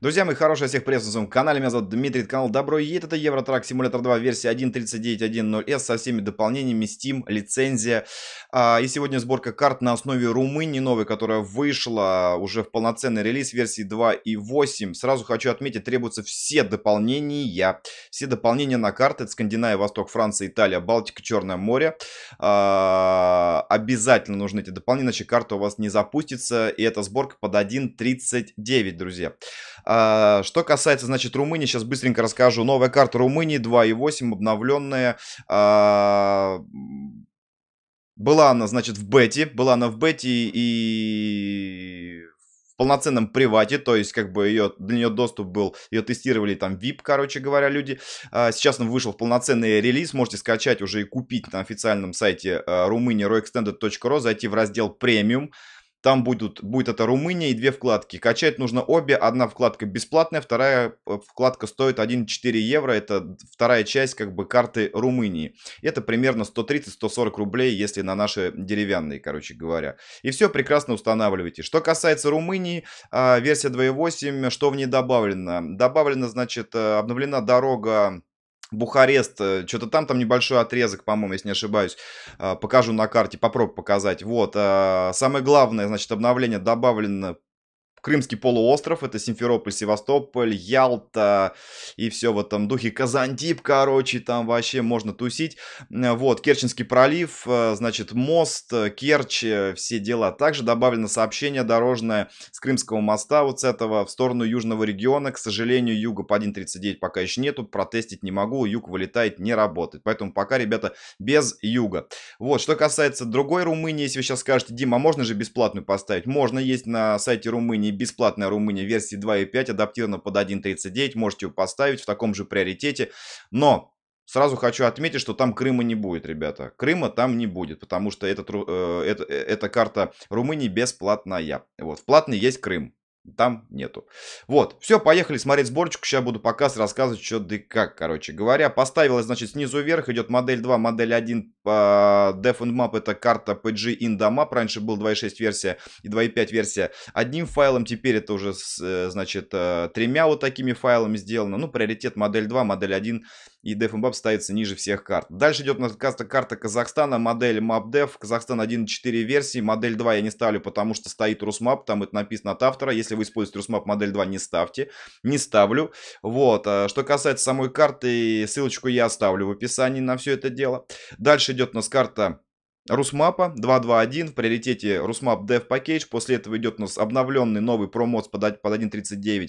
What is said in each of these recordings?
Друзья мои, хорошие всех приветствую на своем канале. Меня зовут Дмитрий, это канал Добро Едет. Это Евротрак Симулятор 2 версия 1.39.1.0S со всеми дополнениями, Steam, лицензия. А, и сегодня сборка карт на основе Румынии новой, которая вышла уже в полноценный релиз версии 2.8. Сразу хочу отметить, требуются все дополнения. Все дополнения на карты. Это Скандинавия, Восток, Франция, Италия, Балтика, Черное море. А, обязательно нужны эти дополнения, иначе карта у вас не запустится. И эта сборка под 1.39, друзья. А, что касается, значит, Румынии, сейчас быстренько расскажу. Новая карта Румынии 2.8, обновленная. А, была она, значит, в бете, была она в бете и в полноценном привате, то есть, как бы, ее, для нее доступ был, ее тестировали там VIP, короче говоря, люди. А, сейчас он вышел в полноценный релиз, можете скачать уже и купить на официальном сайте Румынии roextended.ru, зайти в раздел «Премиум», там будут, будет это Румыния и две вкладки. Качать нужно обе. Одна вкладка бесплатная, вторая э, вкладка стоит 1,4 евро. Это вторая часть как бы карты Румынии. Это примерно 130-140 рублей, если на наши деревянные, короче говоря. И все прекрасно устанавливаете. Что касается Румынии, а, версия 2.8, что в ней добавлено? Добавлено значит, э, обновлена дорога Бухарест, э, что-то там, там небольшой отрезок, по-моему, если не ошибаюсь, а, покажу на карте, попробую показать. Вот, а, самое главное, значит, обновление добавлено Крымский полуостров, это Симферополь, Севастополь, Ялта и все в этом духе. Казантип, короче, там вообще можно тусить. Вот, Керченский пролив, э, значит, мост, э, Керчь, э, все дела. Также добавлено сообщение дорожное с Крымского моста вот с этого в сторону южного региона. К сожалению, юга по 1.39 пока еще нету, протестить не могу, юг вылетает, не работает. Поэтому пока, ребята, без юга. Вот, что касается другой Румынии, если вы сейчас скажете, Дима, а можно же бесплатную поставить? Можно, есть на сайте Румынии не бесплатная Румыния версии 2.5, адаптирована под 1.39, можете ее поставить в таком же приоритете. Но сразу хочу отметить, что там Крыма не будет, ребята. Крыма там не будет, потому что этот, э, э, эта карта Румынии бесплатная. Вот, в платной есть Крым там нету. Вот, все, поехали смотреть сборочку. Сейчас буду показ рассказывать, что да и как, короче говоря. Поставилась, значит, снизу вверх идет модель 2, модель 1. Def and Map это карта PG in Indamap. Раньше был 2.6 версия и 2.5 версия одним файлом. Теперь это уже, э, значит, э, тремя вот такими файлами сделано. Ну, приоритет модель 2, модель 1 и Def and Map ставится ниже всех карт. Дальше идет у нас карта, карта Казахстана, модель Map MapDev. Казахстан 1.4 версии, модель 2 я не ставлю, потому что стоит Русмап, там это написано от автора. Если если вы используете РусМап модель 2, не ставьте. Не ставлю. Вот. А, что касается самой карты, ссылочку я оставлю в описании на все это дело. Дальше идет у нас карта Русмапа 2.2.1 в приоритете Русмап Dev Package. После этого идет у нас обновленный новый промод под 1.39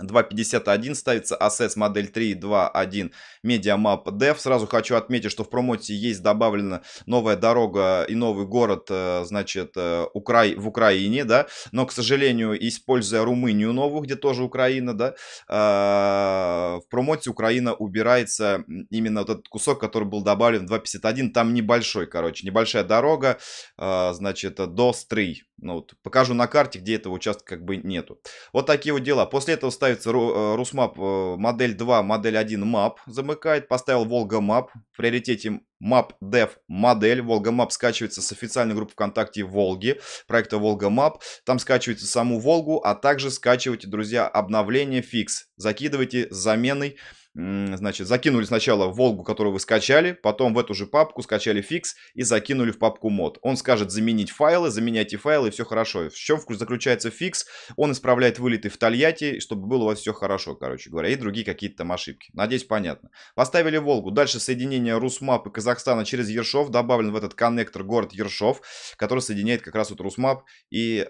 2.51 ставится Assets модель 3.2.1 Map Dev. Сразу хочу отметить, что в промоте есть добавлена новая дорога и новый город, э, значит, э, Украй... в Украине, да, но, к сожалению, используя Румынию новую, где тоже Украина, да, э, в промоте Украина убирается именно вот этот кусок, который был добавлен 2.51, там небольшой, короче, небольшая дорога, значит, до 3. Ну, вот покажу на карте, где этого участка как бы нету. Вот такие вот дела. После этого ставится э, Русмап э, модель 2, модель 1 мап замыкает. Поставил Волга мап. В приоритете мап дев модель. Волга мап скачивается с официальной группы ВКонтакте Волги, проекта Волга мап. Там скачивается саму Волгу, а также скачивайте, друзья, обновление фикс. Закидывайте с заменой значит, закинули сначала Волгу, которую вы скачали, потом в эту же папку скачали фикс и закинули в папку мод. Он скажет заменить файлы, заменяйте файлы, и все хорошо. В чем заключается фикс? Он исправляет вылеты в Тольятти, чтобы было у вас все хорошо, короче говоря, и другие какие-то там ошибки. Надеюсь, понятно. Поставили Волгу. Дальше соединение Русмап и Казахстана через Ершов. Добавлен в этот коннектор город Ершов, который соединяет как раз вот Русмап и, э,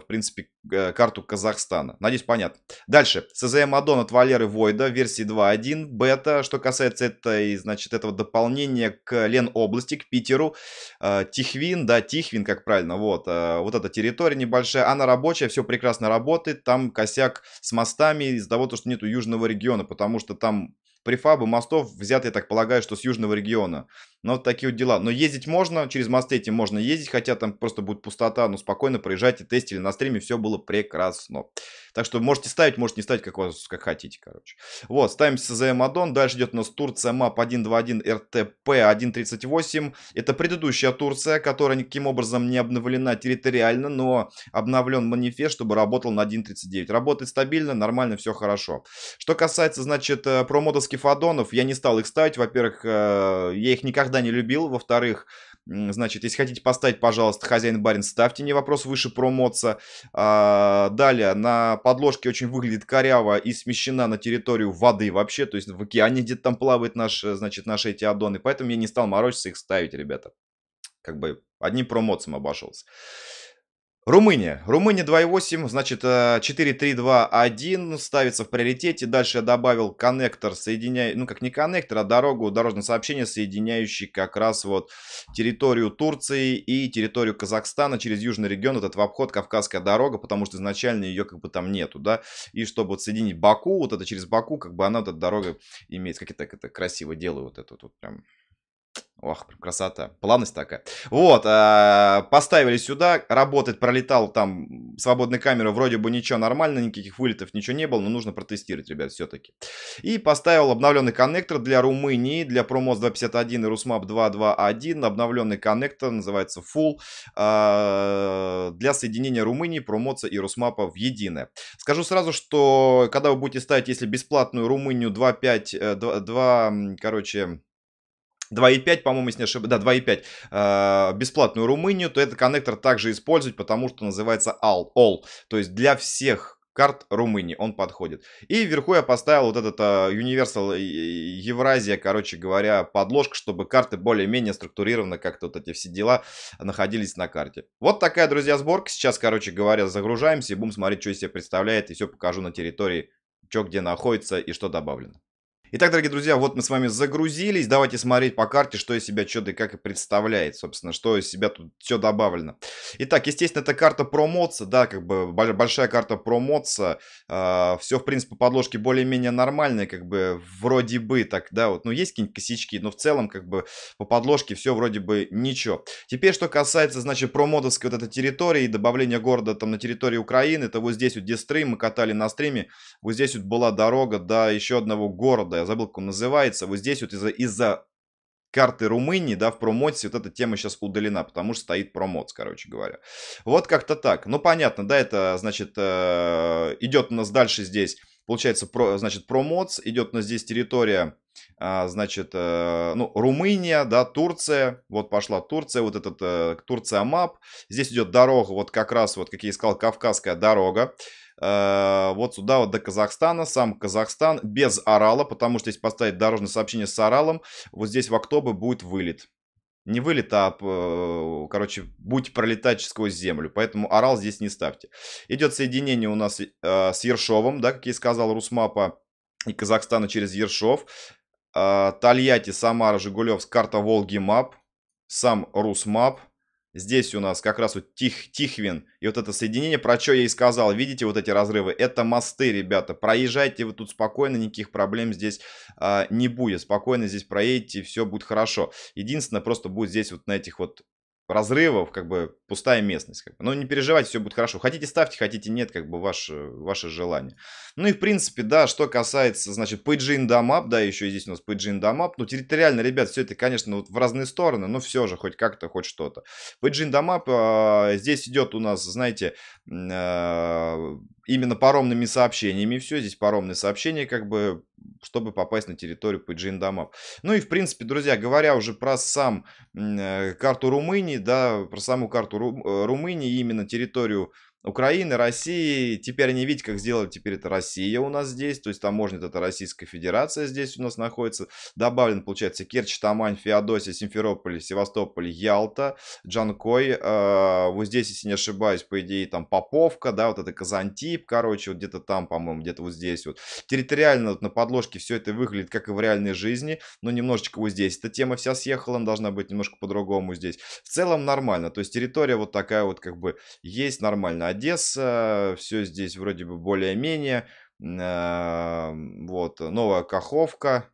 в принципе, э, карту Казахстана. Надеюсь, понятно. Дальше. сзм Адон от Валеры Войда, версии 2.1 1 бета. Что касается этой, значит, этого дополнения к Лен области, к Питеру, э, Тихвин, да, Тихвин, как правильно, вот, э, вот эта территория небольшая, она рабочая, все прекрасно работает, там косяк с мостами из-за того, что нету южного региона, потому что там префабы мостов взяты, я так полагаю, что с южного региона. Но ну, вот такие вот дела. Но ездить можно, через мосты эти можно ездить, хотя там просто будет пустота, но спокойно проезжайте, тестили на стриме, все было прекрасно. Так что можете ставить, можете не ставить, как, вас, как хотите, короче. Вот, ставим за Мадон. Дальше идет у нас Турция, МАП 121, РТП 138. Это предыдущая Турция, которая никаким образом не обновлена территориально, но обновлен манифест, чтобы работал на 1.39. Работает стабильно, нормально, все хорошо. Что касается, значит, э, промодовских адонов, я не стал их ставить. Во-первых, э, я их никогда не любил. Во-вторых, Значит, если хотите поставить, пожалуйста, хозяин-барин, ставьте, не вопрос выше промоца. А, далее, на подложке очень выглядит коряво и смещена на территорию воды вообще, то есть в океане где-то там плавает наш, э, значит, наши эти аддоны, поэтому я не стал морочиться их ставить, ребята. Как бы одним промоцем обошелся. Румыния. Румыния 2.8, значит 4.3.2.1 э, ставится в приоритете. Дальше я добавил коннектор, соединяя, ну как не коннектор, а дорогу, дорожное сообщение, соединяющий как раз вот территорию Турции и территорию Казахстана через южный регион, этот в обход Кавказская дорога, потому что изначально ее как бы там нету, да. И чтобы вот соединить Баку, вот это через Баку, как бы она, вот эта дорога имеет, как это, как это красиво делают, вот это вот прям Ох, красота. Плавность такая. Вот, э, поставили сюда, работать, пролетал там свободной камеры, вроде бы ничего нормально, никаких вылетов, ничего не было, но нужно протестировать, ребят, все-таки. И поставил обновленный коннектор для Румынии, для Promos 251 и Rusmap 221, обновленный коннектор, называется Full, э, для соединения Румынии, Промоца и Русмапа в единое. Скажу сразу, что когда вы будете ставить, если бесплатную Румынию 2.5, 2, 2, короче, 2.5, по-моему, если не ошибаюсь, да, 2.5, э, бесплатную Румынию, то этот коннектор также использовать, потому что называется ALL, ALL, то есть для всех карт Румынии, он подходит. И вверху я поставил вот этот uh, Universal э, Евразия, короче говоря, подложка, чтобы карты более-менее структурированно, как-то вот эти все дела находились на карте. Вот такая, друзья, сборка. Сейчас, короче говоря, загружаемся и будем смотреть, что из себя представляет, и все покажу на территории, что где находится и что добавлено. Итак, дорогие друзья, вот мы с вами загрузились. Давайте смотреть по карте, что из себя что-то и как и представляет, собственно, что из себя тут все добавлено. Итак, естественно, это карта промоца, да, как бы большая карта промоца. Э, а, все, в принципе, подложки более-менее нормальные, как бы вроде бы так, да, вот, ну, есть какие-нибудь косячки, но в целом, как бы, по подложке все вроде бы ничего. Теперь, что касается, значит, промодовской вот этой территории и добавления города там на территории Украины, то вот здесь вот, где стрим, мы катали на стриме, вот здесь вот была дорога до еще одного города, я забыл, как он называется. Вот здесь вот из-за из, карты Румынии, да, в промоте вот эта тема сейчас удалена, потому что стоит промот, короче говоря. Вот как-то так. Ну, понятно, да, это, значит, э, идет у нас дальше здесь, получается, про, значит, промоц, идет у нас здесь территория, э, значит, э, ну, Румыния, да, Турция, вот пошла Турция, вот этот э, Турция-мап, здесь идет дорога, вот как раз вот, как я искал, Кавказская дорога, Э, вот сюда вот до Казахстана, сам Казахстан без Орала, потому что если поставить дорожное сообщение с Оралом, вот здесь в октябре будет вылет. Не вылет, а, э, короче, будь пролетать сквозь землю. Поэтому Орал здесь не ставьте. Идет соединение у нас э, с Ершовым, да, как я и сказал, Русмапа и Казахстана через Ершов. Э, Тольятти, Самара, Жигулевск, карта Волги Мап, сам Русмап. Здесь у нас как раз вот Тих, Тихвин. И вот это соединение, про что я и сказал. Видите вот эти разрывы? Это мосты, ребята. Проезжайте вы тут спокойно, никаких проблем здесь э, не будет. Спокойно здесь проедете, все будет хорошо. Единственное, просто будет здесь вот на этих вот разрывов, как бы пустая местность. Как бы. Но ну, не переживайте, все будет хорошо. Хотите ставьте, хотите нет, как бы ваше, ваше желание. Ну и в принципе, да, что касается, значит, PG Indamap, да, еще здесь у нас PG Indamap. Ну территориально, ребят, все это, конечно, вот в разные стороны, но все же хоть как-то, хоть что-то. PG Indamap, э, а, здесь идет у нас, знаете, э, именно паромными сообщениями все. Здесь паромные сообщения, как бы, чтобы попасть на территорию PGN домов. Ну и, в принципе, друзья, говоря уже про сам э, карту Румынии, да, про саму карту Ру э, Румынии, именно территорию Украины, России. Теперь они видите, как сделали. Теперь это Россия у нас здесь. То есть таможня это Российская Федерация здесь у нас находится. Добавлен, получается, Керчь, Тамань, Феодосия, Симферополь, Севастополь, Ялта, Джанкой. Э, вот здесь, если не ошибаюсь, по идее, там Поповка, да, вот это Казантип, короче, вот где-то там, по-моему, где-то вот здесь вот. Территориально вот на подложке все это выглядит, как и в реальной жизни, но немножечко вот здесь эта тема вся съехала, она должна быть немножко по-другому здесь. В целом нормально, то есть территория вот такая вот как бы есть нормально Одесса, все здесь вроде бы более-менее. А, вот, новая Каховка,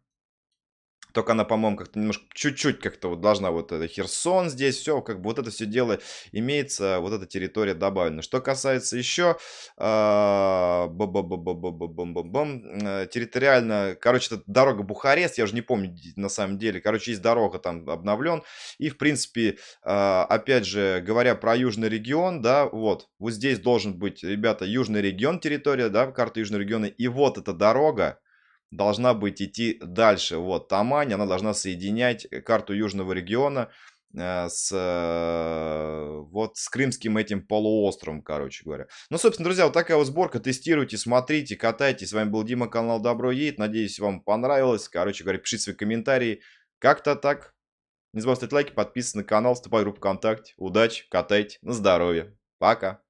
только она, по-моему, как-то немножко чуть-чуть как-то вот должна вот это Херсон здесь, все, как бы вот это все дело имеется, вот эта территория добавлена. Что касается еще территориально, короче, это дорога Бухарест, я уже не помню на самом деле, короче, есть дорога там обновлен, и, в принципе, опять же, говоря про южный регион, да, вот, вот здесь должен быть, ребята, южный регион территория, да, карта южного региона, и вот эта дорога, должна быть идти дальше. Вот, Тамань, она должна соединять карту Южного региона э, с, э, вот, с крымским этим полуостровом, короче говоря. Ну, собственно, друзья, вот такая вот сборка. Тестируйте, смотрите, катайте. С вами был Дима, канал Добро Едет. Надеюсь, вам понравилось. Короче говоря, пишите свои комментарии. Как-то так. Не забывайте ставить лайки, подписываться на канал, вступай в группу ВКонтакте. Удачи, катайте, на здоровье. Пока.